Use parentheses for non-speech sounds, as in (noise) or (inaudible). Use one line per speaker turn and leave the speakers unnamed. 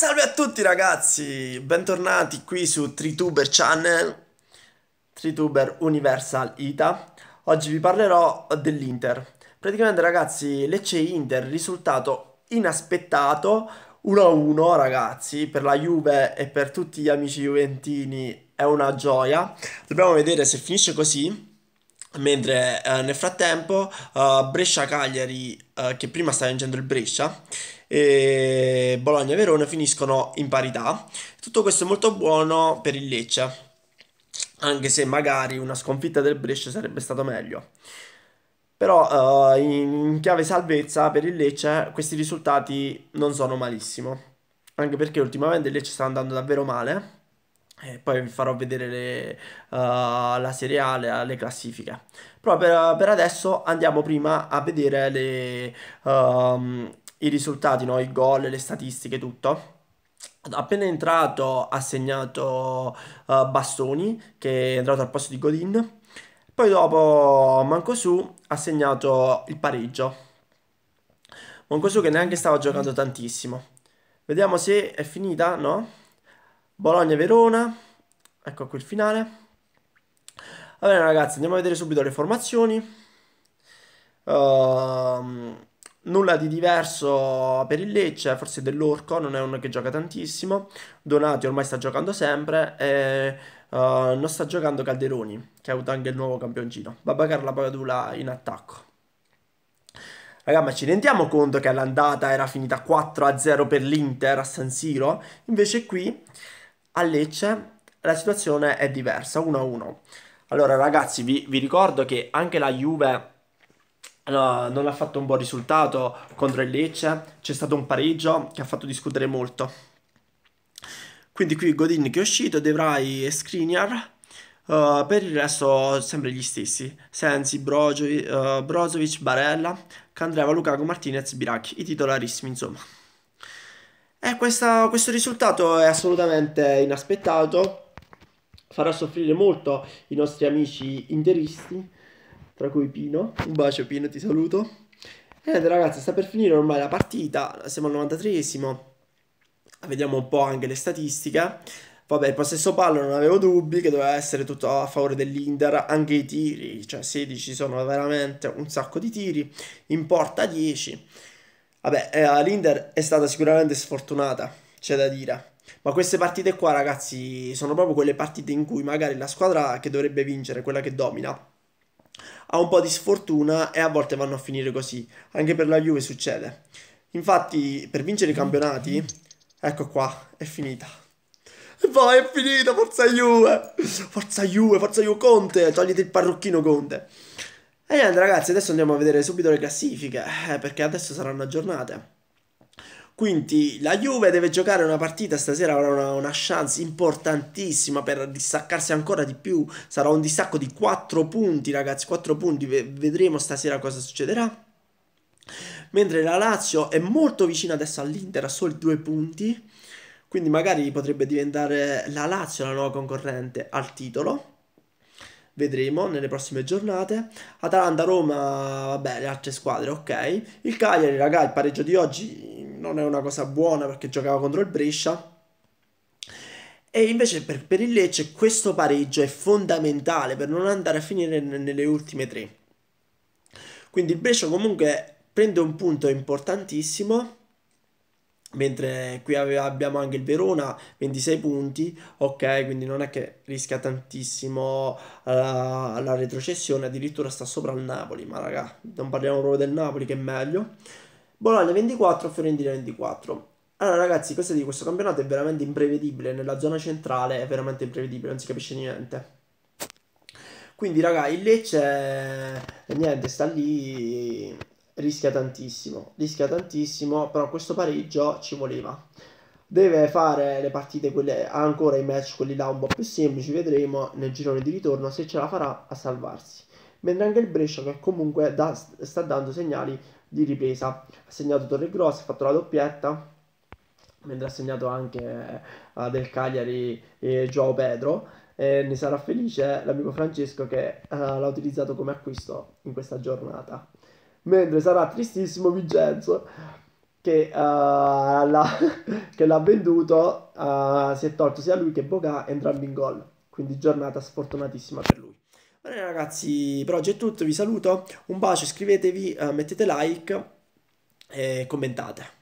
Salve a tutti ragazzi, bentornati qui su Trituber Channel, Trituber Universal Ita. Oggi vi parlerò dell'Inter. Praticamente ragazzi, Lecce-Inter, risultato inaspettato, 1-1 ragazzi, per la Juve e per tutti gli amici juventini è una gioia. Dobbiamo vedere se finisce così. Mentre eh, nel frattempo uh, Brescia-Cagliari, uh, che prima sta vincendo il Brescia, e Bologna e Verona finiscono in parità. Tutto questo è molto buono per il Lecce, anche se magari una sconfitta del Brescia sarebbe stato meglio. Però uh, in chiave salvezza per il Lecce questi risultati non sono malissimo, anche perché ultimamente il Lecce sta andando davvero male. E poi vi farò vedere le, uh, la seriale, le classifiche. Però per, per, adesso andiamo prima a vedere le, ehm, i risultati, no? i gol, le statistiche, tutto. Appena entrato ha segnato uh, Bastoni, che è entrato al posto di Godin. Poi dopo Mancosu ha segnato il pareggio. Mancosu che neanche stava giocando tantissimo. Vediamo se è finita, no? Bologna-Verona. Ecco qui il finale. Va bene ragazzi, andiamo a vedere subito le formazioni. Ehm... Uh, Nulla di diverso per il Lecce, forse dell'Orco, non è uno che gioca tantissimo. Donati ormai sta giocando sempre e uh, non sta giocando Calderoni, che ha avuto anche il nuovo campioncino. Babacar la Pagadula in attacco. Raga, ma ci rendiamo conto che all'andata era finita 4-0 per l'Inter a San Siro? Invece qui, a Lecce, la situazione è diversa, 1-1. Allora ragazzi, vi, vi ricordo che anche la Juve Uh, non ha fatto un buon risultato contro il Lecce, c'è stato un pareggio che ha fatto discutere molto. Quindi qui Godin che è uscito, Devrai Vrij e Skriniar, uh, per il resto sempre gli stessi, Sensi, Brozovic, uh, eh, Brozovic Barella, Candreva, Lukaku, Martinez, Biracchi, i titolarissimi insomma. E questa, questo risultato è assolutamente inaspettato, farà soffrire molto i nostri amici interisti, tra cui Pino. Un bacio Pino, ti saluto. E niente ragazzi, sta per finire ormai la partita, siamo al 93esimo, vediamo un po' anche le statistiche. Vabbè, il possesso palla non avevo dubbi che doveva essere tutto a favore dell'Inter, anche i tiri, cioè 16 sono veramente un sacco di tiri, in porta 10. Vabbè, eh, l'Inter è stata sicuramente sfortunata, c'è da dire. Ma queste partite qua, ragazzi, sono proprio quelle partite in cui magari la squadra che dovrebbe vincere, quella che domina, ha un po' di sfortuna e a volte vanno a finire così. Anche per la Juve succede. Infatti, per vincere i campionati, ecco qua, è finita. E poi è finita, forza Juve! Forza Juve, forza Juve Conte, togliete il parrucchino Conte. E niente ragazzi, adesso andiamo a vedere subito le classifiche, eh, perché adesso saranno aggiornate. Quindi la Juve deve giocare una partita stasera, avrà una, una, chance importantissima per distaccarsi ancora di più. Sarà un distacco di 4 punti, ragazzi, 4 punti. vedremo stasera cosa succederà. Mentre la Lazio è molto vicina adesso all'Inter, a soli 2 punti. Quindi magari potrebbe diventare la Lazio la nuova concorrente al titolo vedremo nelle prossime giornate. Atalanta, Roma, vabbè, le altre squadre, ok. Il Cagliari, ragazzi, il pareggio di oggi non è una cosa buona perché giocava contro il Brescia. E invece per, per, il Lecce questo pareggio è fondamentale per non andare a finire nelle ultime tre. Quindi il Brescia comunque prende un punto importantissimo, mentre qui abbiamo anche il Verona, 26 punti, ok, quindi non è che rischia tantissimo alla, eh, alla retrocessione, addirittura sta sopra il Napoli, ma raga, non parliamo proprio del Napoli che è meglio. Bologna 24, Fiorentina 24. Allora ragazzi, cosa questo campionato è veramente imprevedibile, nella zona centrale è veramente imprevedibile, non si capisce niente. Quindi raga, il Lecce, niente, sta lì, rischia tantissimo, rischia tantissimo, però questo pareggio ci voleva. Deve fare le partite, quelle, ancora i match, quelli là un po' più semplici, vedremo nel girone di ritorno se ce la farà a salvarsi. Mentre anche il Brescia che comunque da, sta dando segnali di ripresa. Ha segnato Torre Grossa, ha fatto la doppietta, mentre ha segnato anche eh, del Cagliari eh, Joao Pedro. E ne sarà felice l'amico Francesco che eh, l'ha utilizzato come acquisto in questa giornata. Mentre sarà tristissimo Vincenzo che, uh, l'ha, (laughs) che l'ha, venduto, uh, si è tolto sia lui che Boga entrambi in gol. Quindi giornata sfortunatissima per lui. Bene ragazzi, per oggi è tutto, vi saluto, un bacio, iscrivetevi, eh, mettete like e commentate.